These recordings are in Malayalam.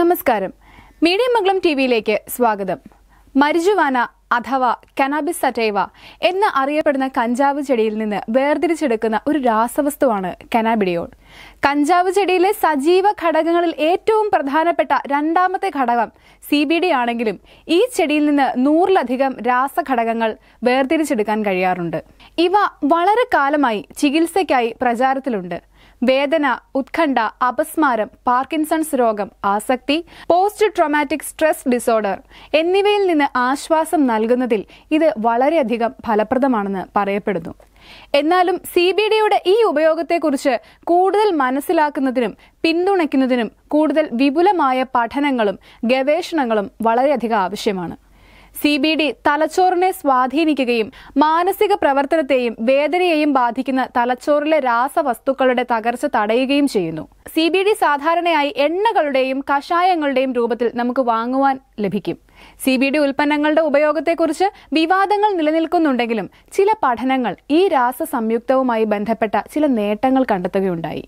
നമസ്കാരം മീഡിയ മംഗളം ടി വിയിലേക്ക് സ്വാഗതം മരിജുവാന അഥവാ കനാബിസ് സറ്റൈവ എന്ന് അറിയപ്പെടുന്ന കഞ്ചാവ് ചെടിയിൽ നിന്ന് വേർതിരിച്ചെടുക്കുന്ന ഒരു രാസവസ്തുവാണ് കനാബിഡിയോൾ കഞ്ചാവ് ചെടിയിലെ സജീവ ഘടകങ്ങളിൽ ഏറ്റവും പ്രധാനപ്പെട്ട രണ്ടാമത്തെ ഘടകം സി ബി ഡി ആണെങ്കിലും ഈ ചെടിയിൽ നിന്ന് നൂറിലധികം രാസഘടകങ്ങൾ വേർതിരിച്ചെടുക്കാൻ കഴിയാറുണ്ട് ഇവ വളരെ കാലമായി ചികിത്സയ്ക്കായി പ്രചാരത്തിലുണ്ട് വേദന ഉത്കണ്ഠ അപസ്മാരം പാർക്കിൻസൺസ് രോഗം ആസക്തി പോസ്റ്റ് ട്രോമാറ്റിക് സ്ട്രെസ് ഡിസോർഡർ എന്നിവയിൽ നിന്ന് ആശ്വാസം നൽകുന്നതിൽ ഇത് വളരെയധികം ഫലപ്രദമാണെന്ന് പറയപ്പെടുന്നു എന്നാലും സി ബി ഡിയുടെ ഈ ഉപയോഗത്തെക്കുറിച്ച് കൂടുതൽ മനസ്സിലാക്കുന്നതിനും പിന്തുണയ്ക്കുന്നതിനും കൂടുതൽ വിപുലമായ പഠനങ്ങളും ഗവേഷണങ്ങളും വളരെയധികം ആവശ്യമാണ് സി ബി ഡി തലച്ചോറിനെ സ്വാധീനിക്കുകയും മാനസിക പ്രവർത്തനത്തെയും വേദനയെയും ബാധിക്കുന്ന തലച്ചോറിലെ രാസവസ്തുക്കളുടെ തകർച്ച തടയുകയും ചെയ്യുന്നു സി ബി ഡി സാധാരണയായി എണ്ണകളുടെയും കഷായങ്ങളുടെയും രൂപത്തിൽ നമുക്ക് വാങ്ങുവാൻ ലഭിക്കും സി ബി ഡി ഉൽപ്പന്നങ്ങളുടെ ഉപയോഗത്തെക്കുറിച്ച് വിവാദങ്ങൾ നിലനിൽക്കുന്നുണ്ടെങ്കിലും ചില പഠനങ്ങൾ ഈ രാസ സംയുക്തവുമായി ബന്ധപ്പെട്ട ചില നേട്ടങ്ങൾ കണ്ടെത്തുകയുണ്ടായി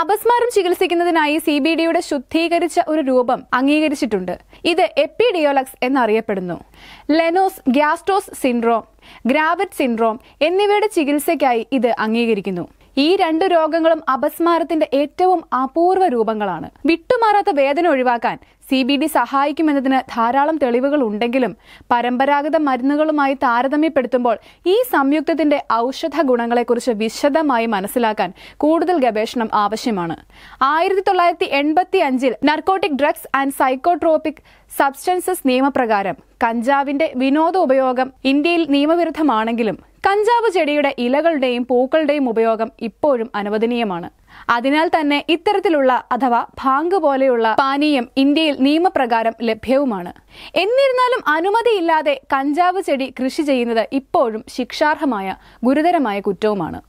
അപസ്മാരം ചികിത്സിക്കുന്നതിനായി സി ബി ഡിയുടെ ശുദ്ധീകരിച്ച ഒരു രൂപം അംഗീകരിച്ചിട്ടുണ്ട് ഇത് എപ്പിഡിയോലക്സ് എന്നറിയപ്പെടുന്നു ലെനോസ് ഗ്യാസ്റ്റോസ് സിൻഡ്രോം ഗ്രാവറ്റ് സിൻഡ്രോം എന്നിവയുടെ ചികിത്സയ്ക്കായി ഇത് അംഗീകരിക്കുന്നു ഈ രണ്ട് രോഗങ്ങളും അപസ്മാരത്തിന്റെ ഏറ്റവും അപൂർവ രൂപങ്ങളാണ് വിട്ടുമാറാത്ത വേദന ഒഴിവാക്കാൻ സി ബി ഡി സഹായിക്കുമെന്നതിന് ധാരാളം തെളിവുകൾ ഉണ്ടെങ്കിലും പരമ്പരാഗത മരുന്നുകളുമായി താരതമ്യപ്പെടുത്തുമ്പോൾ ഈ സംയുക്തത്തിന്റെ ഔഷധ ഗുണങ്ങളെക്കുറിച്ച് വിശദമായി മനസ്സിലാക്കാൻ കൂടുതൽ ഗവേഷണം ആവശ്യമാണ് ആയിരത്തി തൊള്ളായിരത്തി എൺപത്തി അഞ്ചിൽ narcotic drugs and psychotropic substances നിയമപ്രകാരം കഞ്ചാവിന്റെ വിനോദ ഉപയോഗം ഇന്ത്യയിൽ നിയമവിരുദ്ധമാണെങ്കിലും കഞ്ചാവ് ചെടിയുടെ ഇലകളുടെയും പൂക്കളുടെയും ഉപയോഗം ഇപ്പോഴും അനുവദനീയമാണ് അതിനാൽ തന്നെ ഇത്തരത്തിലുള്ള അഥവാ ഭാങ്ക് പോലെയുള്ള പാനീയം ഇന്ത്യയിൽ നിയമപ്രകാരം ലഭ്യവുമാണ് എന്നിരുന്നാലും അനുമതിയില്ലാതെ കഞ്ചാവ് ചെടി കൃഷി ചെയ്യുന്നത് ഇപ്പോഴും ശിക്ഷാർഹമായ ഗുരുതരമായ കുറ്റവുമാണ്